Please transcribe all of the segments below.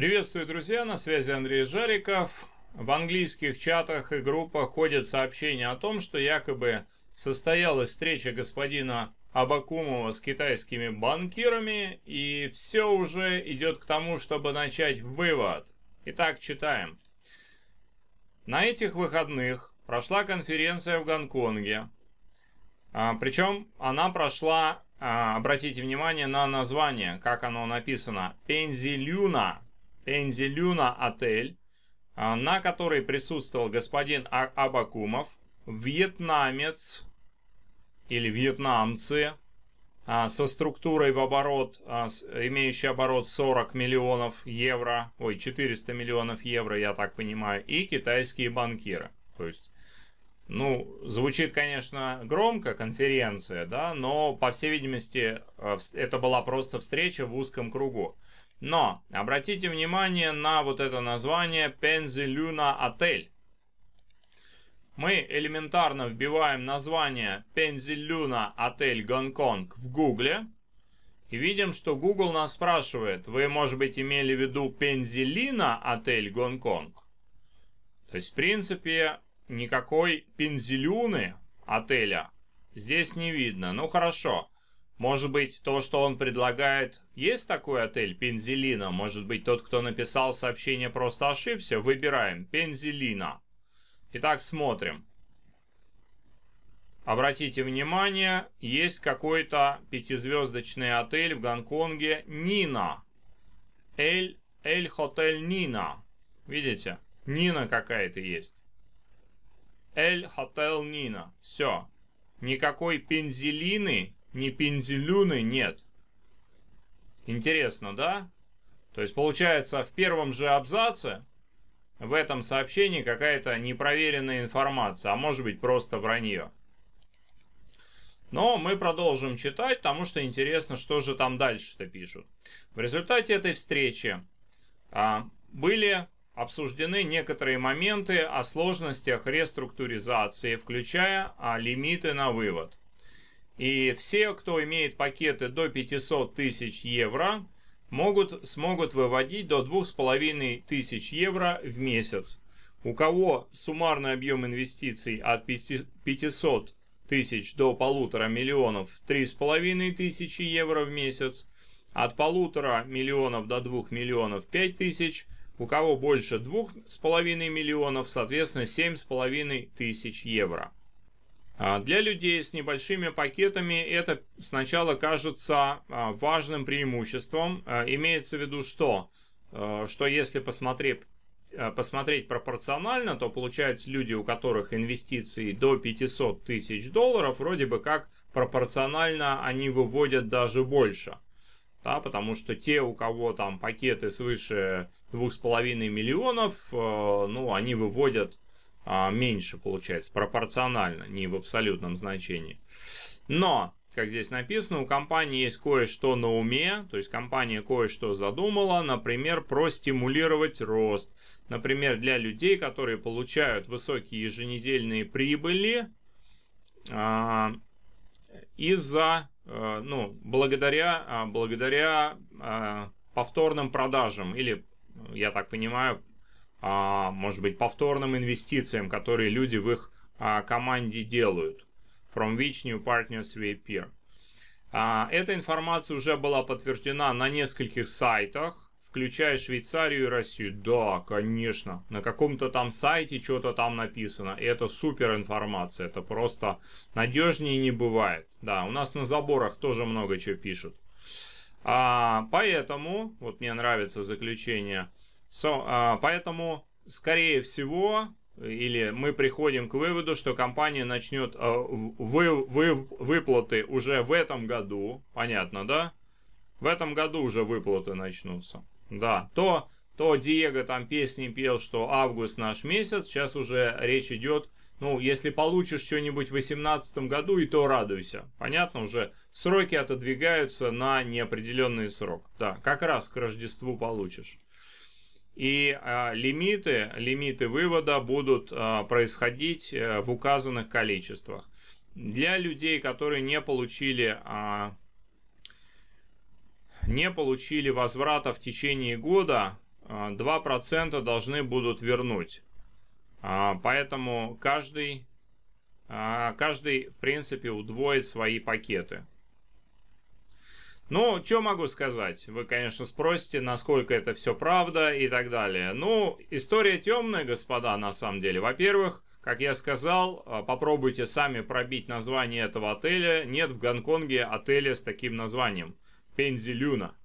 Приветствую, друзья! На связи Андрей Жариков. В английских чатах и группах ходят сообщения о том, что якобы состоялась встреча господина Абакумова с китайскими банкирами, и все уже идет к тому, чтобы начать вывод. Итак, читаем. На этих выходных прошла конференция в Гонконге. А, причем она прошла, а, обратите внимание на название, как оно написано, «Пензилюна», Энзелюна отель, а, на которой присутствовал господин а- Абакумов, вьетнамец или вьетнамцы а, со структурой в оборот, имеющей оборот 40 миллионов евро, ой, 400 миллионов евро, я так понимаю, и китайские банкиры. То есть ну, звучит, конечно, громко конференция, да, но, по всей видимости, э, это была просто встреча в узком кругу. Но обратите внимание на вот это название Пензи Люна Отель. Мы элементарно вбиваем название Пензи Люна Отель Гонконг в Гугле. И видим, что Google нас спрашивает, вы, может быть, имели в виду "Пензелина Отель Гонконг? То есть, в принципе, никакой пензелюны отеля здесь не видно. Ну хорошо. Может быть, то, что он предлагает... Есть такой отель Пензелина? Может быть, тот, кто написал сообщение, просто ошибся? Выбираем Пензелина. Итак, смотрим. Обратите внимание, есть какой-то пятизвездочный отель в Гонконге Нина. Эль, Эль Хотель Нина. Видите? Нина какая-то есть. Эль Хотел Нина. Все. Никакой пензелины, ни пензелюны нет. Интересно, да? То есть получается в первом же абзаце в этом сообщении какая-то непроверенная информация, а может быть просто вранье. Но мы продолжим читать, потому что интересно, что же там дальше-то пишут. В результате этой встречи а, были обсуждены некоторые моменты о сложностях реструктуризации, включая а, лимиты на вывод. И все, кто имеет пакеты до 500 тысяч евро, могут, смогут выводить до 2,5 тысяч евро в месяц. У кого суммарный объем инвестиций от 500 тысяч до полутора миллионов 3,5 тысячи евро в месяц, от полутора миллионов до 2 миллионов 5 тысяч – у кого больше 2,5 миллионов, соответственно 7,5 тысяч евро. А, для людей с небольшими пакетами это сначала кажется а, важным преимуществом. А, имеется в виду что? Что если посмотреть, посмотреть пропорционально, то получается люди, у которых инвестиции до 500 тысяч долларов, вроде бы как пропорционально они выводят даже больше. Да, потому что те, у кого там пакеты свыше 2,5 миллионов, э, ну, они выводят а, меньше, получается, пропорционально, не в абсолютном значении. Но, как здесь написано, у компании есть кое-что на уме, то есть компания кое-что задумала, например, простимулировать рост. Например, для людей, которые получают высокие еженедельные прибыли а, из-за, а, ну, благодаря, а, благодаря а, повторным продажам или я так понимаю, а, может быть, повторным инвестициям, которые люди в их а, команде делают. From which new partners we appear. А, эта информация уже была подтверждена на нескольких сайтах, включая Швейцарию и Россию. Да, конечно, на каком-то там сайте что-то там написано. это супер информация, это просто надежнее не бывает. Да, у нас на заборах тоже много чего пишут. А, поэтому, вот мне нравится заключение, so, а, поэтому, скорее всего, или мы приходим к выводу, что компания начнет а, вы, вы, выплаты уже в этом году, понятно, да? В этом году уже выплаты начнутся, да. То, то Диего там песни пел, что август наш месяц, сейчас уже речь идет ну, если получишь что-нибудь в 2018 году, и то радуйся. Понятно уже? Сроки отодвигаются на неопределенный срок. Да, как раз к Рождеству получишь. И э, лимиты, лимиты вывода будут э, происходить э, в указанных количествах. Для людей, которые не получили, э, не получили возврата в течение года, э, 2% должны будут вернуть. А, поэтому каждый, а, каждый, в принципе, удвоит свои пакеты. Ну, что могу сказать? Вы, конечно, спросите, насколько это все правда и так далее. Ну, история темная, господа, на самом деле. Во-первых, как я сказал, а, попробуйте сами пробить название этого отеля. Нет в Гонконге отеля с таким названием. Пензилюна.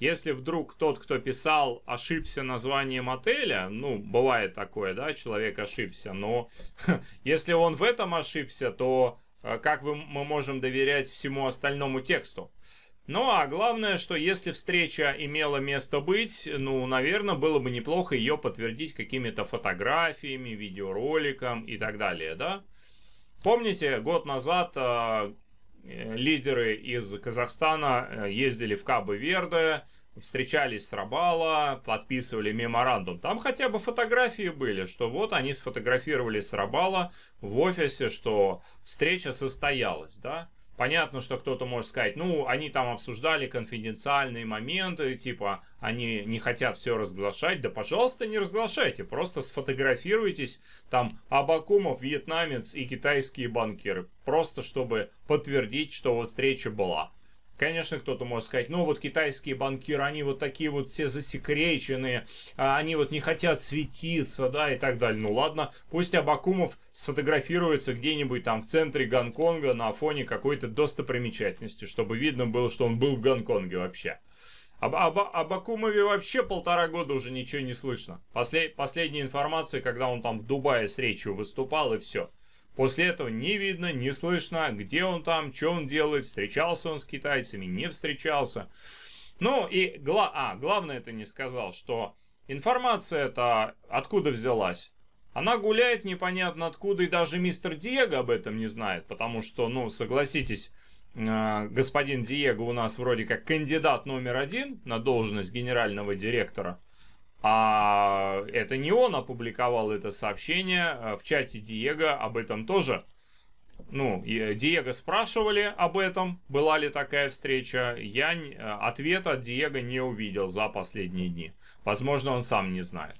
Если вдруг тот, кто писал, ошибся названием отеля, ну, бывает такое, да, человек ошибся, но если он в этом ошибся, то э, как мы можем доверять всему остальному тексту? Ну, а главное, что если встреча имела место быть, ну, наверное, было бы неплохо ее подтвердить какими-то фотографиями, видеороликом и так далее, да? Помните, год назад э, Э, лидеры из Казахстана э, ездили в Кабо-Верде, встречались с Рабала, подписывали меморандум. Там хотя бы фотографии были, что вот они сфотографировали с Рабала в офисе, что встреча состоялась, да. Понятно, что кто-то может сказать, ну, они там обсуждали конфиденциальные моменты, типа, они не хотят все разглашать. Да, пожалуйста, не разглашайте, просто сфотографируйтесь. Там Абакумов, вьетнамец и китайские банкиры. Просто чтобы подтвердить, что вот встреча была. Конечно, кто-то может сказать, ну вот китайские банкиры, они вот такие вот все засекреченные, а они вот не хотят светиться, да, и так далее. Ну ладно, пусть Абакумов сфотографируется где-нибудь там в центре Гонконга на фоне какой-то достопримечательности, чтобы видно было, что он был в Гонконге вообще. Об, об, об Акумове вообще полтора года уже ничего не слышно. После, последняя информация, когда он там в Дубае с речью выступал и все. После этого не видно, не слышно, где он там, что он делает, встречался он с китайцами, не встречался. Ну и гла а, главное это не сказал, что информация это откуда взялась. Она гуляет непонятно откуда, и даже мистер Диего об этом не знает, потому что, ну, согласитесь, э, господин Диего у нас вроде как кандидат номер один на должность генерального директора – а это не он опубликовал это сообщение а в чате Диего об этом тоже. Ну, э, Диего спрашивали об этом, была ли такая встреча. Я э, ответа от Диего не увидел за последние дни. Возможно, он сам не знает.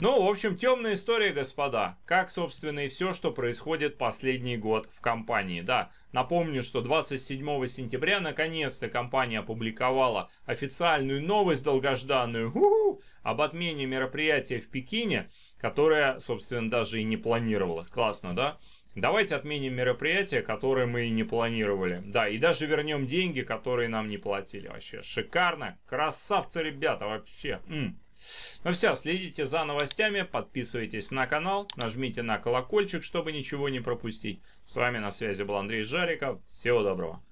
Ну, в общем, темная история, господа. Как, собственно, и все, что происходит последний год в компании. Да, напомню, что 27 сентября наконец-то компания опубликовала официальную новость долгожданную у -у, об отмене мероприятия в Пекине, которое, собственно, даже и не планировалось. Классно, да? Давайте отменим мероприятия, которые мы и не планировали. Да, и даже вернем деньги, которые нам не платили. Вообще шикарно. Красавцы, ребята, вообще. М. Ну все, следите за новостями, подписывайтесь на канал, нажмите на колокольчик, чтобы ничего не пропустить. С вами на связи был Андрей Жариков. Всего доброго.